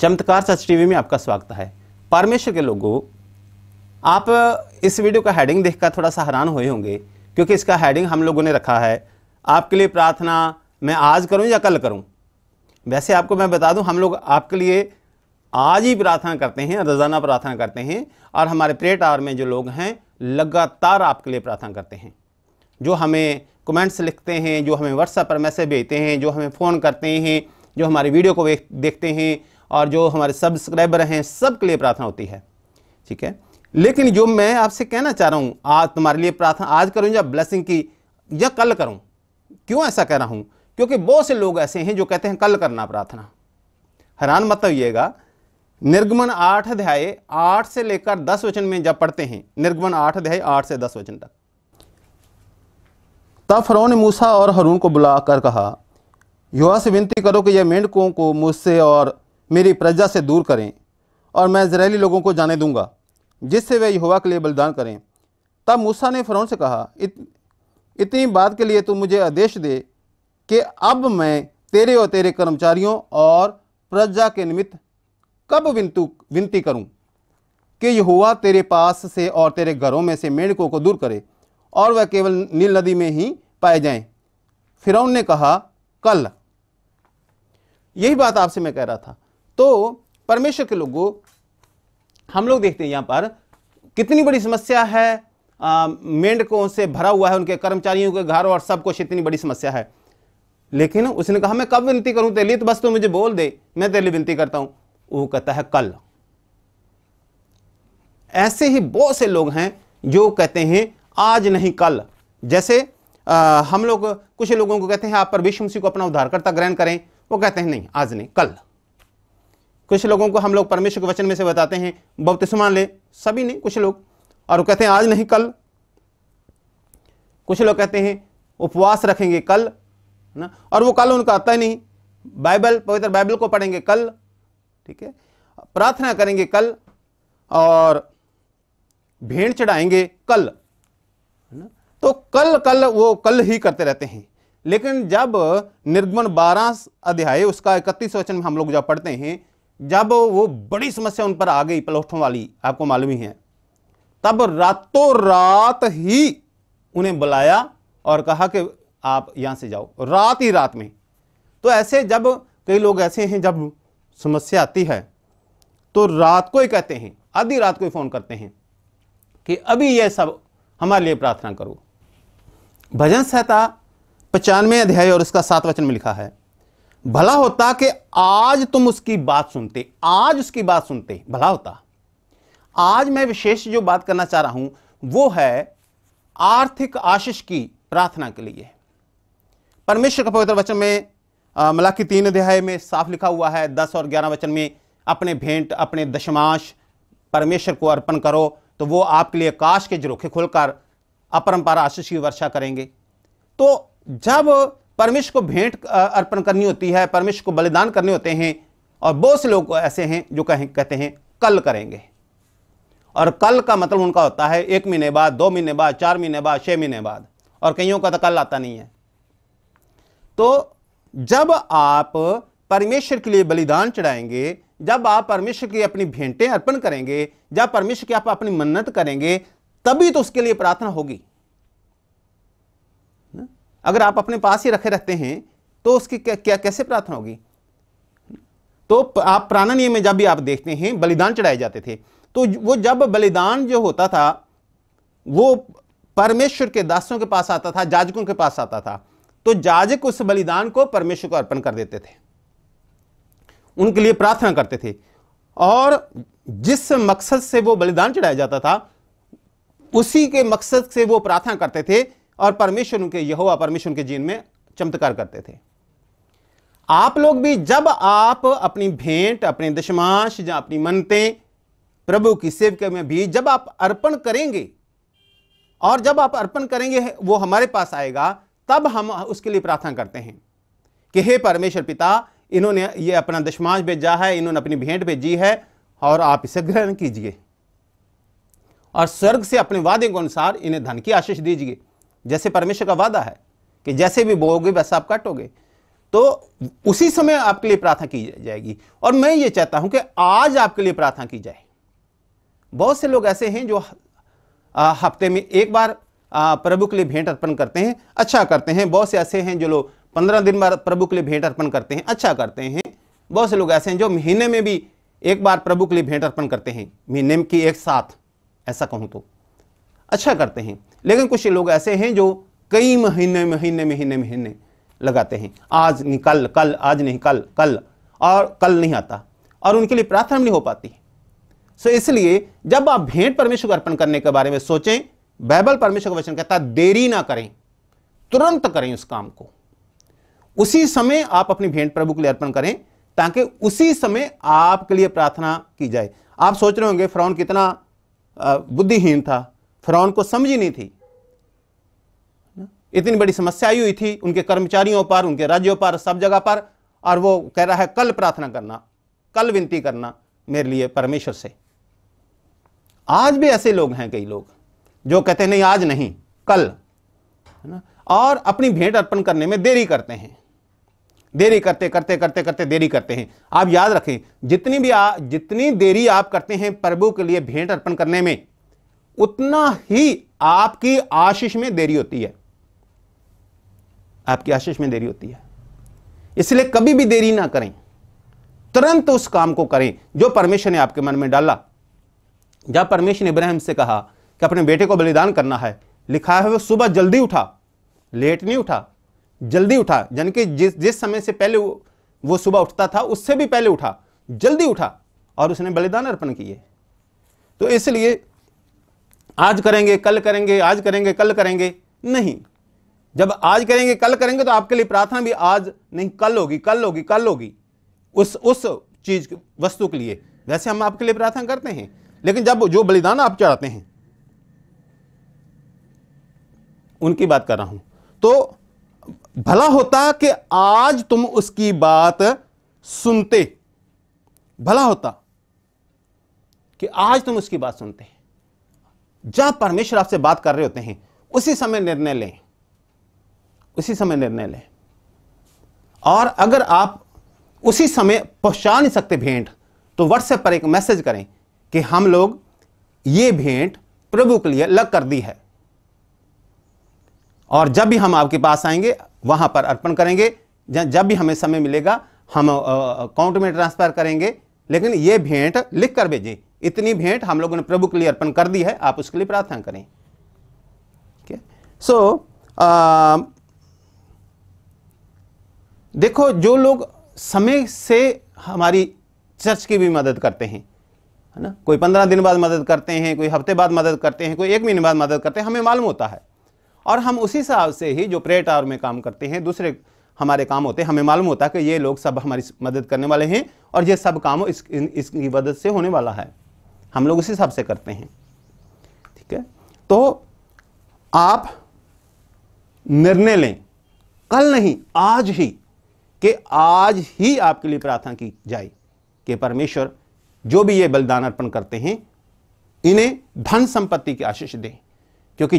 चमत्कार सच टीवी में आपका स्वागत है परमेश्वर के लोगों आप इस वीडियो का हेडिंग देखकर थोड़ा सा हैरान हुए होंगे क्योंकि इसका हेडिंग हम लोगों ने रखा है आपके लिए प्रार्थना मैं आज करूं या कल करूं वैसे आपको मैं बता दूं हम लोग आपके लिए आज ही प्रार्थना करते हैं रोज़ाना प्रार्थना करते हैं और हमारे प्रेट आर में जो लोग हैं लगातार आपके लिए प्रार्थना करते हैं जो हमें कमेंट्स लिखते हैं जो हमें व्हाट्सएप पर मैसेज भेजते हैं जो हमें फ़ोन करते हैं जो हमारी वीडियो को देखते हैं और जो हमारे सब्सक्राइबर हैं सब के लिए प्रार्थना होती है ठीक है लेकिन जो मैं आपसे कहना चाह रहा हूँ आज तुम्हारे लिए प्रार्थना आज करूँ या ब्लेसिंग की या कल करूँ क्यों ऐसा कह रहा हूँ क्योंकि बहुत से लोग ऐसे हैं जो कहते हैं कल करना प्रार्थना हैरान मत होइएगा निर्गमन आठ अध्याय आठ से लेकर दस वचन में जब पढ़ते हैं निर्गमन आठ अध्याय आठ से दस वचन तक तब फरों ने मूसा और हरून को बुलाकर कहा युवा से विनती करो कि यह मेंढकों को मुझसे और मेरी प्रजा से दूर करें और मैं इसराइली लोगों को जाने दूंगा जिससे वे यहोवा के लिए बलिदान करें तब मूसा ने फ़रौन से कहा इत, इतनी बात के लिए तू मुझे आदेश दे कि अब मैं तेरे और तेरे कर्मचारियों और प्रजा के निमित्त कब विंतु विनती करूं कि यहुआ तेरे पास से और तेरे घरों में से मेढकों को दूर करे और वह केवल नील नदी में ही पाए जाएं। फिरौन ने कहा कल यही बात आपसे मैं कह रहा था तो परमेश्वर के लोगों हम लोग देखते हैं यहां पर कितनी बड़ी समस्या है मेंढकों से भरा हुआ है उनके कर्मचारियों के घर और सब कुछ इतनी बड़ी समस्या है लेकिन उसने कहा मैं कब विनती करूं तेरे लिए तो बस तू तो मुझे बोल दे मैं तेरे लिए विनती करता हूं वो कहता है कल ऐसे ही बहुत से लोग हैं जो कहते हैं आज नहीं कल जैसे आ, हम लोग कुछ लोगों को कहते हैं आप पर विश्व को अपना उद्धारकर्ता ग्रहण करें वो कहते हैं नहीं आज नहीं कल कुछ लोगों को हम लोग परमेश्वर के वचन में से बताते हैं बहुत समान ले सभी ने कुछ लोग और कहते हैं आज नहीं कल कुछ लोग कहते हैं उपवास रखेंगे कल ना और वो कल उनका आता ही नहीं बाइबल पवित्र बाइबल को पढ़ेंगे कल ठीक है प्रार्थना करेंगे कल और भेंट चढ़ाएंगे कल है ना तो कल कल वो कल ही करते रहते हैं लेकिन जब निर्गमन बारह अध्याय उसका इकतीस वचन में हम लोग जब पढ़ते हैं जब वो बड़ी समस्या उन पर आ गई प्लौठों वाली आपको मालूम ही है तब रातों रात ही उन्हें बुलाया और कहा कि आप यहाँ से जाओ रात ही रात में तो ऐसे जब कई लोग ऐसे हैं जब समस्या आती है तो रात को ही कहते हैं आधी रात को ही फ़ोन करते हैं कि अभी यह सब हमारे लिए प्रार्थना करो भजन संहिता पचानवे अध्याय और उसका सात वचन में लिखा है भला होता कि आज तुम उसकी बात सुनते आज उसकी बात सुनते भला होता आज मैं विशेष जो बात करना चाह रहा हूं वो है आर्थिक आशीष की प्रार्थना के लिए परमेश्वर का पवित्र वचन में मला तीन अध्याय में साफ लिखा हुआ है दस और ग्यारह वचन में अपने भेंट अपने दशमांश परमेश्वर को अर्पण करो तो वो आपके लिए आकाश के जरोखे खोलकर अपरंपरा आशीष की वर्षा करेंगे तो जब परमेश्वर को भेंट अर्पण करनी होती है परमेश्वर को बलिदान करने होते हैं और बहुत से लोग ऐसे हैं जो कहें कहते हैं कल करेंगे और कल का मतलब उनका होता है एक महीने बाद दो महीने बाद चार महीने बाद छः महीने बाद और कईयों का तो कल आता नहीं है तो जब आप परमेश्वर के लिए बलिदान चढ़ाएंगे जब आप परमेश्वर की अपनी भेंटें अर्पण करेंगे जब परमेश्वर की आप अपनी मन्नत करेंगे तभी तो उसके लिए प्रार्थना होगी अगर आप अपने पास ही रखे रहते हैं तो उसकी क्या, क्या कैसे प्रार्थना होगी तो आप प्राणनीय में जब भी आप देखते हैं बलिदान चढ़ाए जाते थे तो वो जब बलिदान जो होता था वो परमेश्वर के दासों के पास आता था जाजकों के पास आता था तो जाजक उस बलिदान को परमेश्वर को अर्पण कर देते थे उनके लिए प्रार्थना करते थे और जिस मकसद से वो बलिदान चढ़ाया जाता था उसी के मकसद से वो प्रार्थना करते थे और परमेश्वर उनके यहोवा परमेश्वर उनके जीवन में चमत्कार करते थे आप लोग भी जब आप अपनी भेंट अपने दशमांश या अपनी मनते प्रभु की सेवके में भी जब आप अर्पण करेंगे और जब आप अर्पण करेंगे वो हमारे पास आएगा तब हम उसके लिए प्रार्थना करते हैं कि हे परमेश्वर पिता इन्होंने ये अपना दशमांश भेजा है इन्होंने अपनी भेंट भेजी है और आप इसे ग्रहण कीजिए और स्वर्ग से अपने वादे के अनुसार इन्हें धन की आशीष दीजिए जैसे परमेश्वर का वादा है कि जैसे भी बोगे वैसा आप काटोगे तो उसी समय आपके लिए प्रार्थना की जाएगी और मैं ये चाहता हूं कि आज आपके लिए प्रार्थना की जाए बहुत से लोग ऐसे हैं जो हफ्ते में एक बार प्रभु के लिए भेंट अर्पण करते हैं अच्छा करते हैं बहुत से ऐसे हैं जो लोग पंद्रह दिन बाद प्रभु के लिए भेंट अर्पण करते हैं अच्छा करते हैं बहुत से लोग ऐसे हैं जो महीने में भी एक बार प्रभु के लिए भेंट अर्पण करते हैं महीने की एक साथ ऐसा कहूँ तो अच्छा करते हैं लेकिन कुछ लोग ऐसे हैं जो कई महीने महीने महीने महीने लगाते हैं आज नहीं कल कल आज नहीं कल कल और कल नहीं आता और उनके लिए प्रार्थना नहीं हो पाती सो इसलिए जब आप भेंट परमेश्वर को अर्पण करने के बारे में सोचें बाइबल परमेश्वर का वचन कहता है देरी ना करें तुरंत करें उस काम को उसी समय आप अपनी भेंट प्रभु के लिए अर्पण करें ताकि उसी समय आपके लिए प्रार्थना की जाए आप सोच रहे होंगे फ्रॉन कितना बुद्धिहीन था फिरौन को समझ ही नहीं थी इतनी बड़ी समस्या आई हुई थी उनके कर्मचारियों पर उनके राज्यों पर सब जगह पर और वो कह रहा है कल प्रार्थना करना कल विनती करना मेरे लिए परमेश्वर से आज भी ऐसे लोग हैं कई लोग जो कहते नहीं आज नहीं कल है ना और अपनी भेंट अर्पण करने में देरी करते हैं देरी करते करते करते करते देरी करते हैं आप याद रखें जितनी भी आ, जितनी देरी आप करते हैं प्रभु के लिए भेंट अर्पण करने में उतना ही आपकी आशीष में देरी होती है आपकी आशीष में देरी होती है इसलिए कभी भी देरी ना करें तुरंत उस काम को करें जो परमेश्वर ने आपके मन में डाला जब परमेश्वर ने इब्राहिम से कहा कि अपने बेटे को बलिदान करना है लिखा है वह सुबह जल्दी उठा लेट नहीं उठा जल्दी उठा जन कि जिस जिस समय से पहले वो, वो सुबह उठता था उससे भी पहले उठा जल्दी उठा और उसने बलिदान अर्पण किए तो इसलिए आज करेंगे कल करेंगे आज करेंगे कल करेंगे नहीं जब आज करेंगे कल करेंगे तो आपके लिए प्रार्थना भी आज नहीं कल होगी कल होगी कल होगी उस उस चीज वस्तु के लिए वैसे हम आपके लिए प्रार्थना करते हैं लेकिन जब जो बलिदान आप चढ़ाते हैं उनकी बात कर रहा हूं तो भला होता कि आज तुम उसकी बात सुनते भला होता कि आज तुम उसकी बात सुनते हैं जब परमेश्वर आपसे बात कर रहे होते हैं उसी समय निर्णय लें उसी समय निर्णय लें और अगर आप उसी समय पहुंचा नहीं सकते भेंट तो व्हाट्सएप पर एक मैसेज करें कि हम लोग ये भेंट प्रभु के लिए लग कर दी है और जब भी हम आपके पास आएंगे वहां पर अर्पण करेंगे जब भी हमें समय मिलेगा हम अकाउंट में ट्रांसफ़र करेंगे लेकिन ये भेंट लिख कर भेजें इतनी भेंट हम लोगों ने प्रभु के लिए अर्पण कर दी है आप उसके लिए प्रार्थना करें ठीक है सो देखो जो लोग समय से हमारी चर्च की भी मदद करते हैं है ना कोई पंद्रह दिन बाद मदद करते हैं कोई हफ्ते बाद मदद करते हैं कोई एक महीने बाद मदद करते हैं हमें मालूम होता है और हम उसी हिसाब से ही जो प्रेयर टावर में काम करते हैं दूसरे हमारे काम होते हैं हमें मालूम होता है कि ये लोग सब हमारी मदद करने वाले हैं और ये सब काम इस, इसकी मदद से होने वाला है हम लोग उसी हिसाब से करते हैं ठीक है तो आप निर्णय लें कल नहीं आज ही कि आज ही आपके लिए प्रार्थना की जाए कि परमेश्वर जो भी ये बलिदान अर्पण करते हैं इन्हें धन संपत्ति की आशीष दें क्योंकि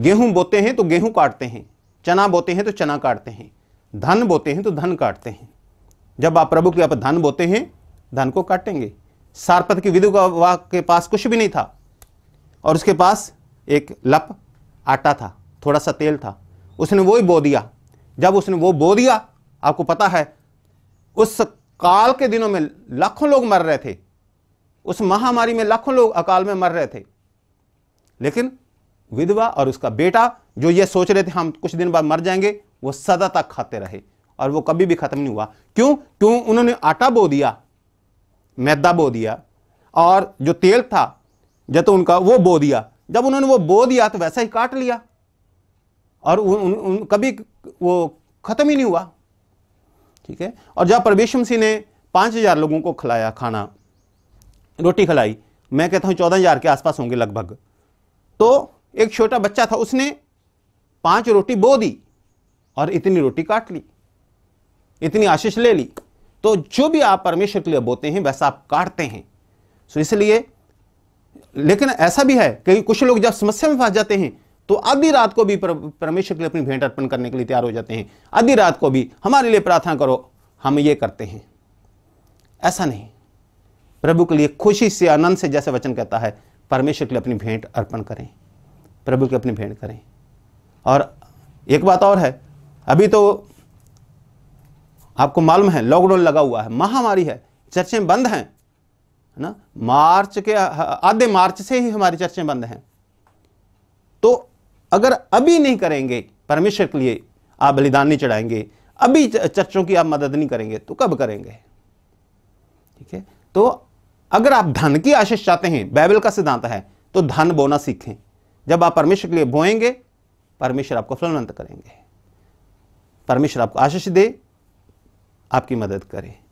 गेहूं बोते हैं तो गेहूं काटते हैं चना बोते हैं तो चना काटते हैं धन बोते हैं तो धन काटते हैं जब आप प्रभु के आप धन बोते हैं धन को काटेंगे सारपथ की विधु के पास कुछ भी नहीं था और उसके पास एक लप आटा था थोड़ा सा तेल था उसने वो ही बो दिया जब उसने वो बो दिया आपको पता है उस काल के दिनों में लाखों लोग मर रहे थे उस महामारी में लाखों लोग अकाल में मर रहे थे लेकिन विधवा और उसका बेटा जो ये सोच रहे थे हम कुछ दिन बाद मर जाएंगे वो सदा तक खाते रहे और वो कभी भी खत्म नहीं हुआ क्यों क्यों उन्होंने आटा बो दिया मैदा बो दिया और जो तेल था जब तो उनका वो बो दिया जब उन्होंने वो बो दिया तो वैसा ही काट लिया और उन, उन, उन कभी वो ख़त्म ही नहीं हुआ ठीक है और जब परमेश सिंह ने पाँच हज़ार लोगों को खिलाया खाना रोटी खिलाई मैं कहता हूँ चौदह हज़ार के आसपास होंगे लगभग तो एक छोटा बच्चा था उसने पांच रोटी बो दी और इतनी रोटी काट ली इतनी आशीष ले ली तो जो भी आप परमेश्वर के लिए बोते हैं वैसा आप काटते हैं सो इसलिए लेकिन ऐसा भी है कि कुछ लोग जब समस्या में फंस जाते हैं तो आधी रात को भी परमेश्वर के लिए अपनी भेंट अर्पण करने के लिए तैयार हो जाते हैं आधी रात को भी हमारे लिए प्रार्थना करो हम ये करते हैं ऐसा नहीं प्रभु के लिए खुशी से आनंद से जैसे वचन कहता है परमेश्वर के लिए अपनी भेंट अर्पण करें प्रभु के अपनी भेंट करें और एक बात और है अभी तो आपको मालूम है लॉकडाउन लगा हुआ है महामारी है चर्चें बंद हैं है ना मार्च के आधे मार्च से ही हमारी चर्चें बंद हैं तो अगर अभी नहीं करेंगे परमेश्वर के लिए आप बलिदान नहीं चढ़ाएंगे अभी चर्चों की आप मदद नहीं करेंगे तो कब करेंगे ठीक है तो अगर आप धन की आशीष चाहते हैं बाइबल का सिद्धांत है तो धन बोना सीखें जब आप परमेश्वर के लिए बोएंगे परमेश्वर आपको फलवंत करेंगे परमेश्वर आपको आशीष दे आपकी मदद करें